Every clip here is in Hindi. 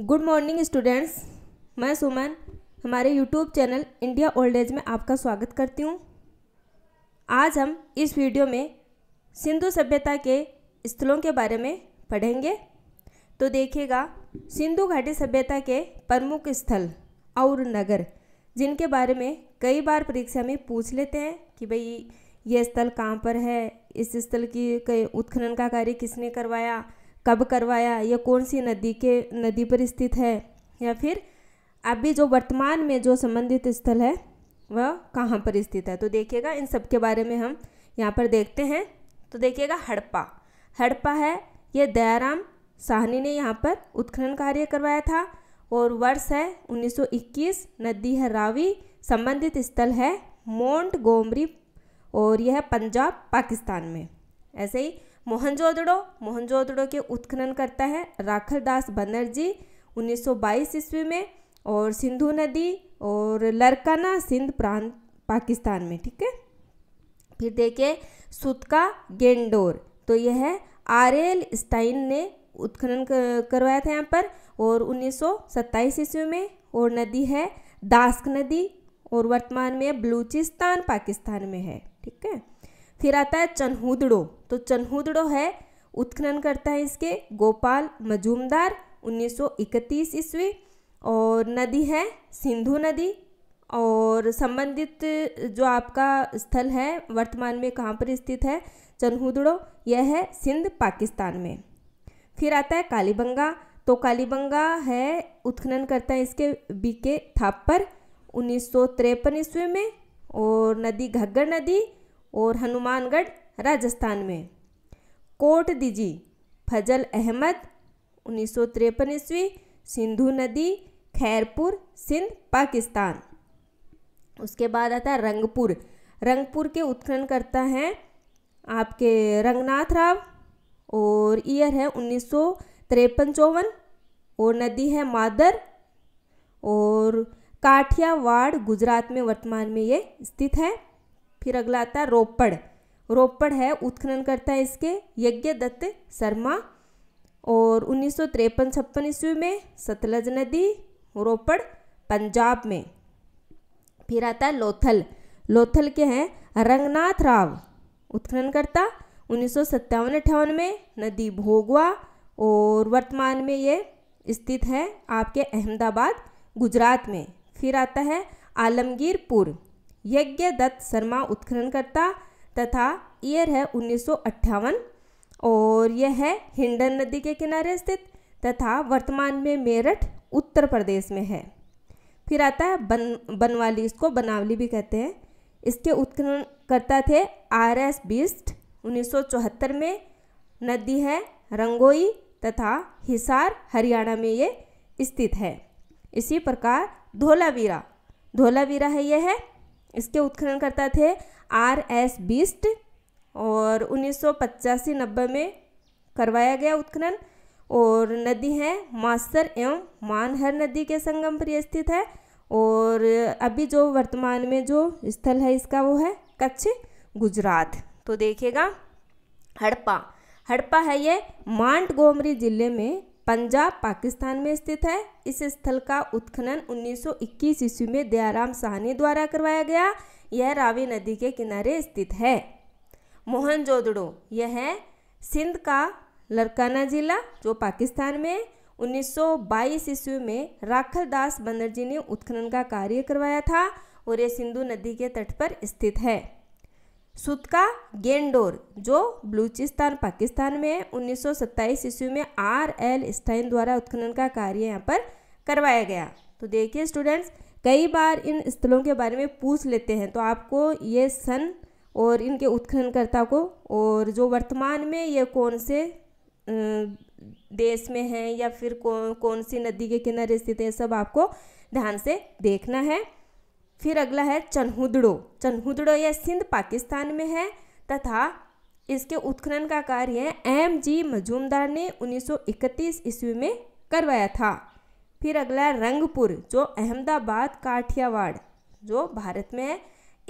गुड मॉर्निंग स्टूडेंट्स मैं सुमन हमारे YouTube channel India old age में आपका स्वागत करती हूँ आज हम इस वीडियो में सिंधु सभ्यता के स्थलों के बारे में पढ़ेंगे तो देखिएगा सिंधु घाटी सभ्यता के प्रमुख स्थल और नगर जिनके बारे में कई बार परीक्षा में पूछ लेते हैं कि भाई ये स्थल कहाँ पर है इस स्थल की उत्खनन का कार्य किसने करवाया कब करवाया यह कौन सी नदी के नदी पर स्थित है या फिर अभी जो वर्तमान में जो संबंधित स्थल है वह कहाँ पर स्थित है तो देखिएगा इन सब के बारे में हम यहाँ पर देखते हैं तो देखिएगा हड़प्पा हड़प्पा है ये दयाराम साहनी ने यहाँ पर उत्खनन कार्य करवाया था और वर्ष है 1921 नदी है रावी संबंधित स्थल है मोंट गोमरी और यह पंजाब पाकिस्तान में ऐसे ही मोहनजोदड़ो मोहनजोदड़ो के उत्खनन करता है राखलदास बनर्जी 1922 ईस्वी में और सिंधु नदी और लरकाना सिंध प्रांत पाकिस्तान में ठीक है फिर देखिए सुतका गेंडोर तो यह है आर एल स्टाइन ने उत्खनन करवाया था यहाँ पर और 1927 ईस्वी में और नदी है दास्क नदी और वर्तमान में बलूचिस्तान पाकिस्तान में है ठीक है फिर आता है चन्हूदड़ो तो चन्हूदड़ो है उत्खनन करता है इसके गोपाल मजूमदार 1931 ईस्वी और नदी है सिंधु नदी और संबंधित जो आपका स्थल है वर्तमान में कहाँ पर स्थित है चन्हूदड़ो यह है सिंध पाकिस्तान में फिर आता है कालीबंगा तो कालीबंगा है उत्खनन करता है इसके बी के थाप्पर उन्नीस ईस्वी में और नदी घग्गर नदी और हनुमानगढ़ राजस्थान में कोट दिजी फजल अहमद उन्नीस सौ तिरपन ईस्वी सिंधु नदी खैरपुर सिंध पाकिस्तान उसके बाद आता है रंगपुर रंगपुर के उत्खनन करता है आपके रंगनाथ राव और ईयर है उन्नीस सौ चौवन और नदी है मादर और काठियावाड़ गुजरात में वर्तमान में ये स्थित है फिर अगला आता है रोपड़ रोपड़ है उत्खनन करता है इसके यज्ञ दत्त शर्मा और उन्नीस सौ तिरपन छप्पन ईस्वी में सतलज नदी रोपड़ पंजाब में फिर आता है लोथल लोथल के हैं रंगनाथ राव उत्खनन करता उन्नीस सौ सत्तावन अट्ठावन में नदी भोगवा और वर्तमान में ये स्थित है आपके अहमदाबाद गुजरात में फिर आता है आलमगीरपुर यज्ञ दत्त शर्मा उत्खननकर्ता तथा ईयर है उन्नीस और यह है हिंडन नदी के किनारे स्थित तथा वर्तमान में मेरठ उत्तर प्रदेश में है फिर आता है बन बनवाली इसको बनावली भी कहते हैं इसके उत्खननकर्ता थे आर एस बिस्ट उन्नीस में नदी है रंगोई तथा हिसार हरियाणा में ये स्थित है इसी प्रकार धोलावीरा धोलावीरा है यह है इसके उत्खननकर्ता थे आर एस बिस्ट और उन्नीस सौ पचासी नब्बे में करवाया गया उत्खनन और नदी है मास्टर एवं मानहर नदी के संगम पर स्थित है और अभी जो वर्तमान में जो स्थल है इसका वो है कच्छ गुजरात तो देखिएगा हड़प्पा हड़प्पा है ये मांट गोमरी जिले में पंजाब पाकिस्तान में स्थित है इस स्थल का उत्खनन उन्नीस सौ ईस्वी में दयाराम साहनी द्वारा करवाया गया यह रावी नदी के किनारे स्थित है मोहनजोदड़ो यह है सिंध का लरकाना जिला जो पाकिस्तान में 1922 ईस्वी में राखल दास बनर्जी ने उत्खनन का कार्य करवाया था और यह सिंधु नदी के तट पर स्थित है सुतका गेंडोर जो बलूचिस्तान पाकिस्तान में है उन्नीस ईस्वी में आर एल स्टाइन द्वारा उत्खनन का कार्य यहाँ पर करवाया गया तो देखिए स्टूडेंट्स कई बार इन स्थलों के बारे में पूछ लेते हैं तो आपको ये सन और इनके उत्खननकर्ता को और जो वर्तमान में ये कौन से देश में हैं या फिर कौन कौन सी नदी के किनारे स्थित है सब आपको ध्यान से देखना है फिर अगला है चन्हुदड़ो चन्हुदड़ो यह सिंध पाकिस्तान में है तथा इसके उत्खनन का कार्य एम जी मजूमदार ने 1931 ईस्वी में करवाया था फिर अगला है रंगपुर जो अहमदाबाद काठियावाड़ जो भारत में है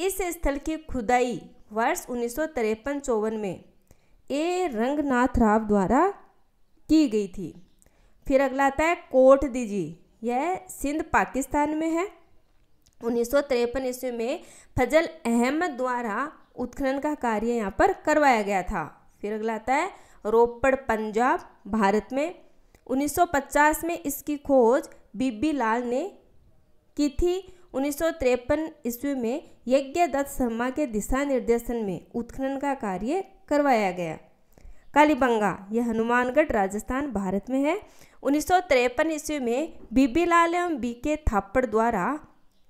इस स्थल की खुदाई वर्ष उन्नीस सौ चौवन में ए रंगनाथ राव द्वारा की गई थी फिर अगला आता है कोट दीजी यह सिंध पाकिस्तान में है उन्नीस सौ तिरपन ईस्वी में फजल अहमद द्वारा उत्खनन का कार्य यहाँ पर करवाया गया था फिर अगला आता है रोपड़ पंजाब भारत में 1950 में इसकी खोज बीबी लाल ने की थी उन्नीस ईस्वी में यज्ञ दत्त शर्मा के दिशा निर्देशन में उत्खनन का कार्य करवाया गया कालीबंगा यह हनुमानगढ़ राजस्थान भारत में है उन्नीस ईस्वी में बीबी लाल एवं बी के थाप्पड़ द्वारा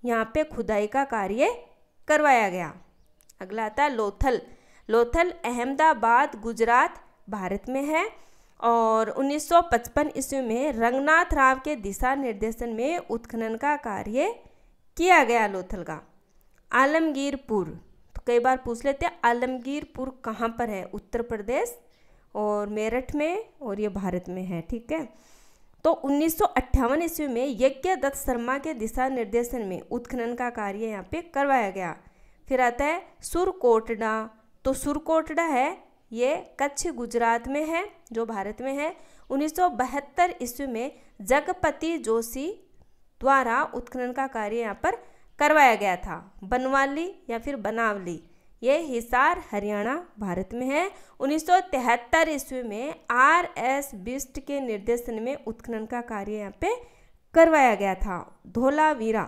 यहाँ पे खुदाई का कार्य करवाया गया अगला आता है लोथल लोथल अहमदाबाद गुजरात भारत में है और 1955 ईस्वी में रंगनाथ राव के दिशा निर्देशन में उत्खनन का कार्य किया गया लोथल का आलमगीरपुर तो कई बार पूछ लेते हैं आलमगीरपुर कहाँ पर है उत्तर प्रदेश और मेरठ में और ये भारत में है ठीक है तो उन्नीस ईस्वी में यज्ञ दत्त शर्मा के दिशा निर्देशन में उत्खनन का कार्य यहाँ पे करवाया गया फिर आता है सुरकोटडा तो सुरकोटडा है ये कच्छ गुजरात में है जो भारत में है 1972 ईस्वी में जगपति जोशी द्वारा उत्खनन का कार्य यहाँ पर करवाया गया था बनवाली या फिर बनावली यह हिसार हरियाणा भारत में है 1973 ईस्वी में आर एस बिस्ट के निर्देशन में उत्खनन का कार्य यहाँ पे करवाया गया था धोलावीरा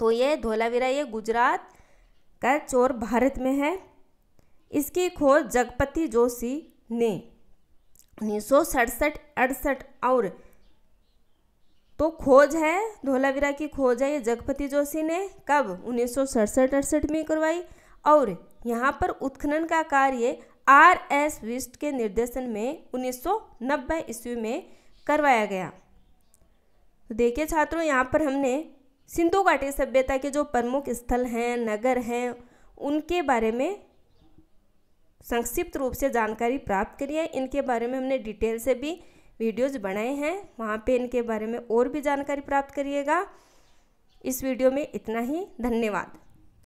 तो यह धोलावीरा ये गुजरात का चोर भारत में है इसकी खोज जगपति जोशी ने उन्नीस सौ सड़सठ अड़सठ और तो खोज है धोलावीरा की खोज है ये जगपति जोशी ने कब उन्नीस सौ सड़सठ अड़सठ में करवाई और यहाँ पर उत्खनन का कार्य आर एस विस्ट के निर्देशन में 1990 ईस्वी में करवाया गया तो देखिए छात्रों यहाँ पर हमने सिंधु घाटी सभ्यता के जो प्रमुख स्थल हैं नगर हैं उनके बारे में संक्षिप्त रूप से जानकारी प्राप्त करी है इनके बारे में हमने डिटेल से भी वीडियोज बनाए हैं वहाँ पे इनके बारे में और भी जानकारी प्राप्त करिएगा इस वीडियो में इतना ही धन्यवाद